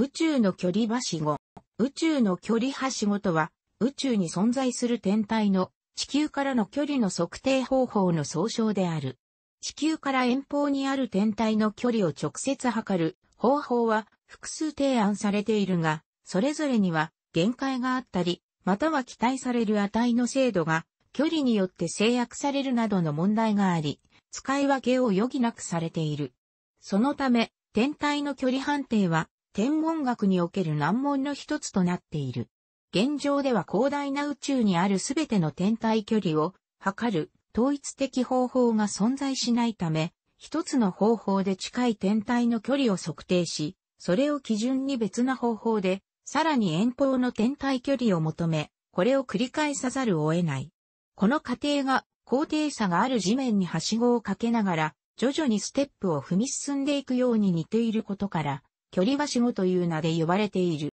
宇宙の距離はしご。宇宙の距離はしごとは、宇宙に存在する天体の地球からの距離の測定方法の総称である。地球から遠方にある天体の距離を直接測る方法は複数提案されているが、それぞれには限界があったり、または期待される値の精度が距離によって制約されるなどの問題があり、使い分けを余儀なくされている。そのため、天体の距離判定は天文学における難問の一つとなっている。現状では広大な宇宙にあるすべての天体距離を測る統一的方法が存在しないため、一つの方法で近い天体の距離を測定し、それを基準に別な方法で、さらに遠方の天体距離を求め、これを繰り返さざるを得ない。この過程が高低差がある地面にはしごをかけながら、徐々にステップを踏み進んでいくように似ていることから、距離はしごという名で呼ばれている。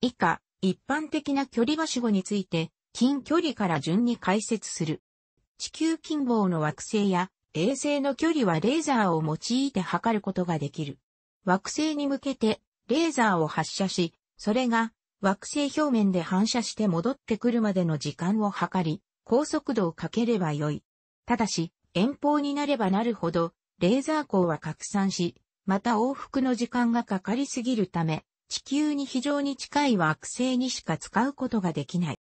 以下、一般的な距離はしごについて、近距離から順に解説する。地球近傍の惑星や衛星の距離はレーザーを用いて測ることができる。惑星に向けてレーザーを発射し、それが惑星表面で反射して戻ってくるまでの時間を測り、高速度をかければよい。ただし、遠方になればなるほど、レーザー光は拡散し、また往復の時間がかかりすぎるため、地球に非常に近い惑星にしか使うことができない。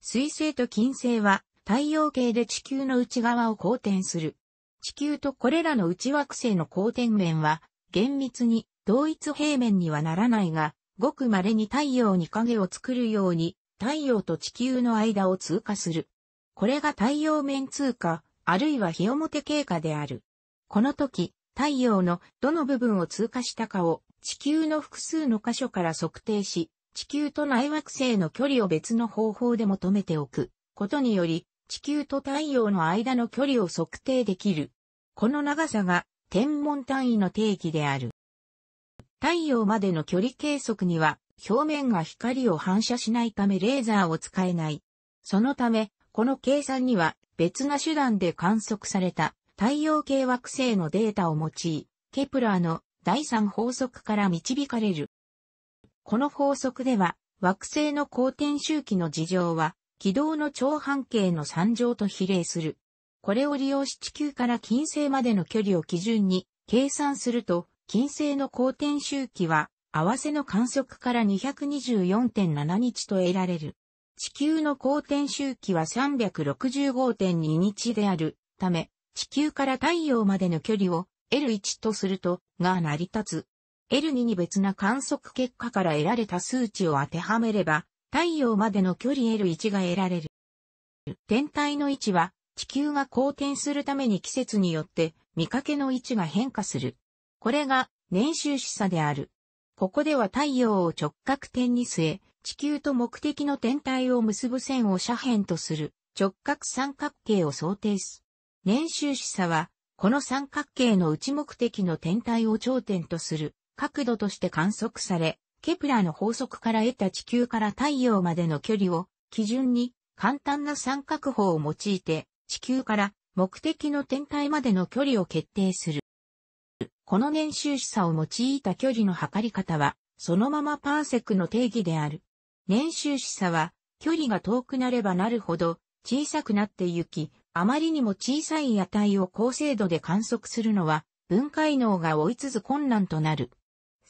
水星と金星は太陽系で地球の内側を公転する。地球とこれらの内惑星の公転面は厳密に同一平面にはならないが、ごく稀に太陽に影を作るように太陽と地球の間を通過する。これが太陽面通過、あるいは日表経過である。この時、太陽のどの部分を通過したかを地球の複数の箇所から測定し、地球と内惑星の距離を別の方法で求めておくことにより、地球と太陽の間の距離を測定できる。この長さが天文単位の定義である。太陽までの距離計測には、表面が光を反射しないためレーザーを使えない。そのため、この計算には別な手段で観測された太陽系惑星のデータを用い、ケプラーの第三法則から導かれる。この法則では、惑星の公転周期の事情は、軌道の長半径の3乗と比例する。これを利用し地球から金星までの距離を基準に計算すると、金星の公転周期は、合わせの観測から224.7日と得られる。地球の公転周期は365.2日であるため、地球から太陽までの距離を L1 とすると、が成り立つ。L2 に別な観測結果から得られた数値を当てはめれば、太陽までの距離 L1 が得られる。天体の位置は、地球が公転するために季節によって見かけの位置が変化する。これが年収示差である。ここでは太陽を直角点に据え、地球と目的の天体を結ぶ線を斜辺とする直角三角形を想定す年収視差は、この三角形の内目的の天体を頂点とする角度として観測され、ケプラの法則から得た地球から太陽までの距離を基準に簡単な三角法を用いて地球から目的の天体までの距離を決定する。この年収視差を用いた距離の測り方はそのままパーセクの定義である。年収視差は距離が遠くなればなるほど小さくなってゆき、あまりにも小さい野体を高精度で観測するのは、分解能が追いつず困難となる。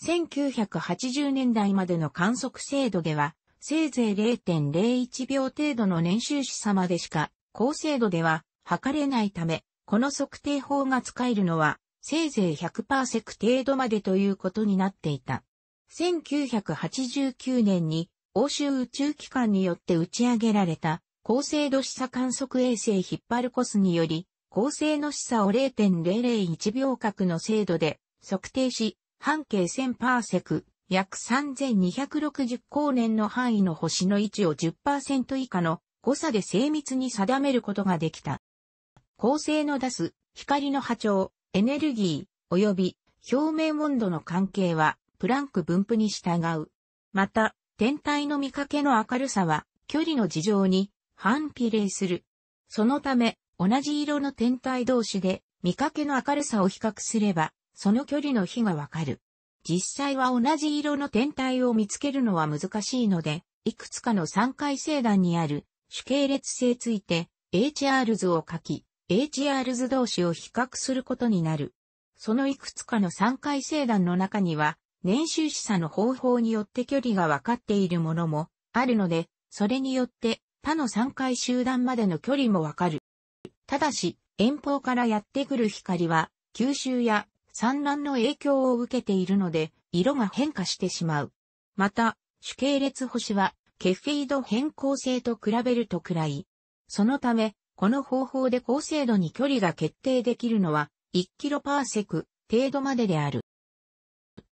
1980年代までの観測精度では、せいぜい0.01秒程度の年収視差までしか、高精度では測れないため、この測定法が使えるのは、せいぜい100パーセク程度までということになっていた。1989年に、欧州宇宙機関によって打ち上げられた高精度視差観測衛星ヒッパルコスにより、高精度視差を0.001秒角の精度で測定し、半径1000パーセク、約3260光年の範囲の星の位置を10%以下の誤差で精密に定めることができた。高精の出す光の波長、エネルギー、及び表面温度の関係はプランク分布に従う。また、天体の見かけの明るさは距離の事情に反比例する。そのため、同じ色の天体同士で見かけの明るさを比較すれば、その距離の比がわかる。実際は同じ色の天体を見つけるのは難しいので、いくつかの三回星団にある主系列性ついて HR 図を書き、HR 図同士を比較することになる。そのいくつかの三回星団の中には、年収示差の方法によって距離が分かっているものもあるので、それによって他の3回集団までの距離もわかる。ただし、遠方からやってくる光は、吸収や産卵の影響を受けているので、色が変化してしまう。また、主系列星は、ケフェイド変更性と比べると暗い。そのため、この方法で高精度に距離が決定できるのは、1キロパーセク程度までである。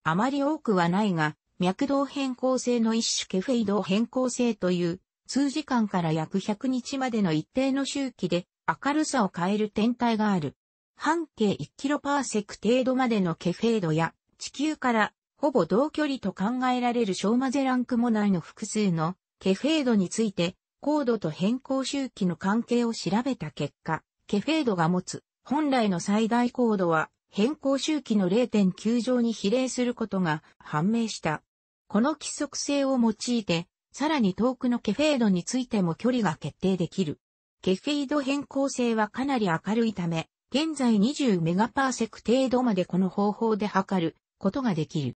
あまり多くはないが、脈動変更性の一種ケフェイド変更性という数時間から約100日までの一定の周期で明るさを変える天体がある。半径1キロパーセク程度までのケフェードや地球からほぼ同距離と考えられるショーマゼランクナ内の複数のケフェードについて高度と変更周期の関係を調べた結果、ケフェードが持つ本来の最大高度は変更周期の0.9乗に比例することが判明した。この規則性を用いてさらに遠くのケフェードについても距離が決定できる。ケフェード変更性はかなり明るいため、現在20メガパーセク程度までこの方法で測ることができる。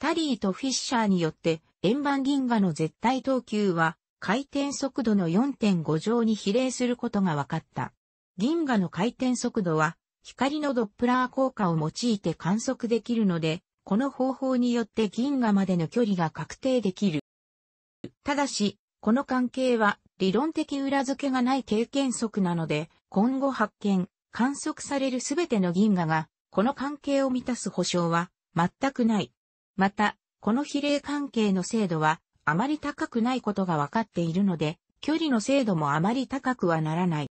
タリーとフィッシャーによって、円盤銀河の絶対等級は、回転速度の4.5乗に比例することが分かった。銀河の回転速度は、光のドップラー効果を用いて観測できるので、この方法によって銀河までの距離が確定できる。ただし、この関係は理論的裏付けがない経験則なので、今後発見、観測されるすべての銀河が、この関係を満たす保証は全くない。また、この比例関係の精度はあまり高くないことが分かっているので、距離の精度もあまり高くはならない。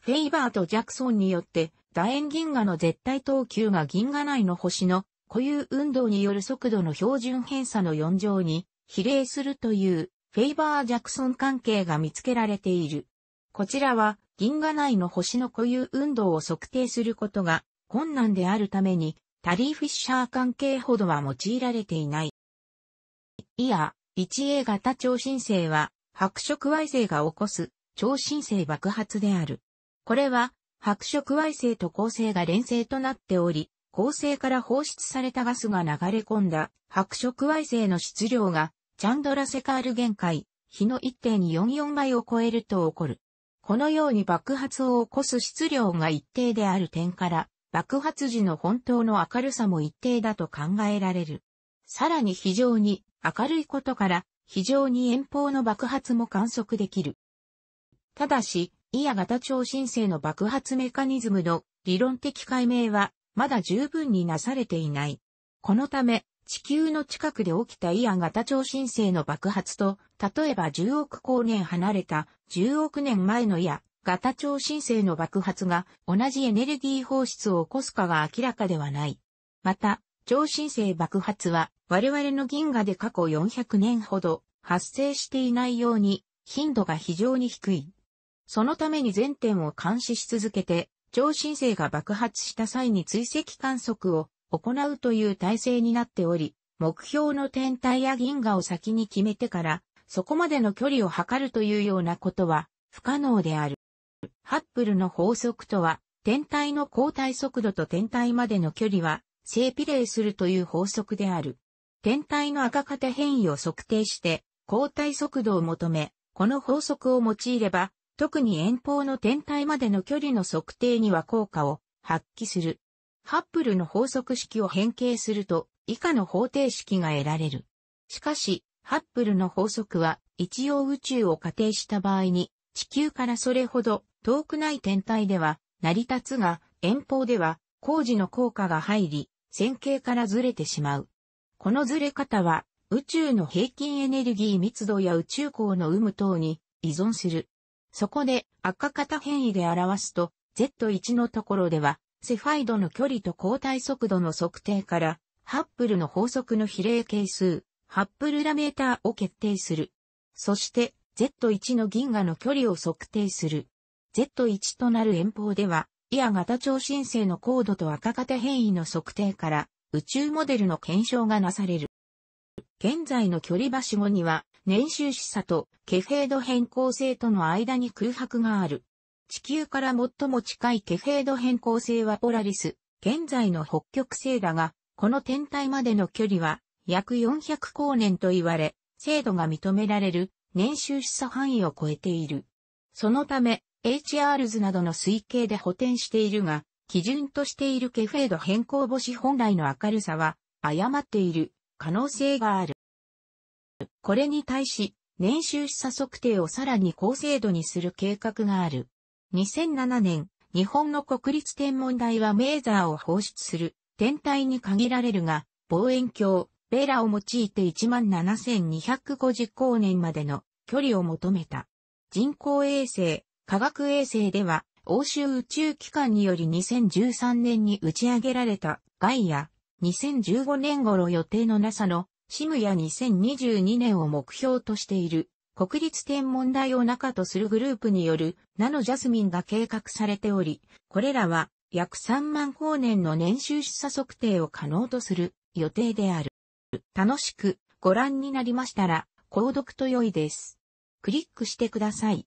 フェイバーとジャクソンによって、楕円銀河の絶対等級が銀河内の星の固有運動による速度の標準偏差の4乗に比例するというフェイバー・ジャクソン関係が見つけられている。こちらは銀河内の星の固有運動を測定することが困難であるためにタリー・フィッシャー関係ほどは用いられていない。いや、1A 型超新星は白色矮星が起こす超新星爆発である。これは白色矮星と恒星が連星となっており、恒星から放出されたガスが流れ込んだ白色矮星の質量がチャンドラセカール限界、日の1.44倍を超えると起こる。このように爆発を起こす質量が一定である点から、爆発時の本当の明るさも一定だと考えられる。さらに非常に明るいことから、非常に遠方の爆発も観測できる。ただし、イヤ型超新星の爆発メカニズムの理論的解明は、まだ十分になされていない。このため、地球の近くで起きたイアン型超新星の爆発と、例えば10億光年離れた10億年前のイアン型超新星の爆発が同じエネルギー放出を起こすかが明らかではない。また、超新星爆発は我々の銀河で過去400年ほど発生していないように頻度が非常に低い。そのために全点を監視し続けて、超新星が爆発した際に追跡観測を行うという体制になっており、目標の天体や銀河を先に決めてから、そこまでの距離を測るというようなことは不可能である。ハッブルの法則とは、天体の交代速度と天体までの距離は正比例するという法則である。天体の赤型変異を測定して、交代速度を求め、この法則を用いれば、特に遠方の天体までの距離の測定には効果を発揮する。ハッブルの法則式を変形すると、以下の方程式が得られる。しかし、ハッブルの法則は、一応宇宙を仮定した場合に、地球からそれほど遠くない天体では、成り立つが、遠方では、工事の効果が入り、線形からずれてしまう。このずれ方は、宇宙の平均エネルギー密度や宇宙光の有無等に依存する。そこで赤型変異で表すと、Z1 のところではセファイドの距離と交代速度の測定から、ハッブルの法則の比例係数、ハッブルラメーターを決定する。そして、Z1 の銀河の距離を測定する。Z1 となる遠方では、イア型超新星の高度と赤型変異の測定から、宇宙モデルの検証がなされる。現在の距離場所後には、年収示差と、ケフェード変更性との間に空白がある。地球から最も近いケフェード変更星はポラリス、現在の北極星だが、この天体までの距離は約400光年と言われ、精度が認められる年収示唆範囲を超えている。そのため、HR 図などの推計で補填しているが、基準としているケフェード変更星本来の明るさは、誤っている可能性がある。これに対し、年収示唆測定をさらに高精度にする計画がある。2007年、日本の国立天文台はメーザーを放出する天体に限られるが、望遠鏡、ベラを用いて17,250光年までの距離を求めた。人工衛星、科学衛星では、欧州宇宙機関により2013年に打ち上げられたガイア、2015年頃予定の NASA のシムや2022年を目標としている国立天文台を中とするグループによるナノジャスミンが計画されており、これらは約3万光年の年収示差測定を可能とする予定である。楽しくご覧になりましたら、購読と良いです。クリックしてください。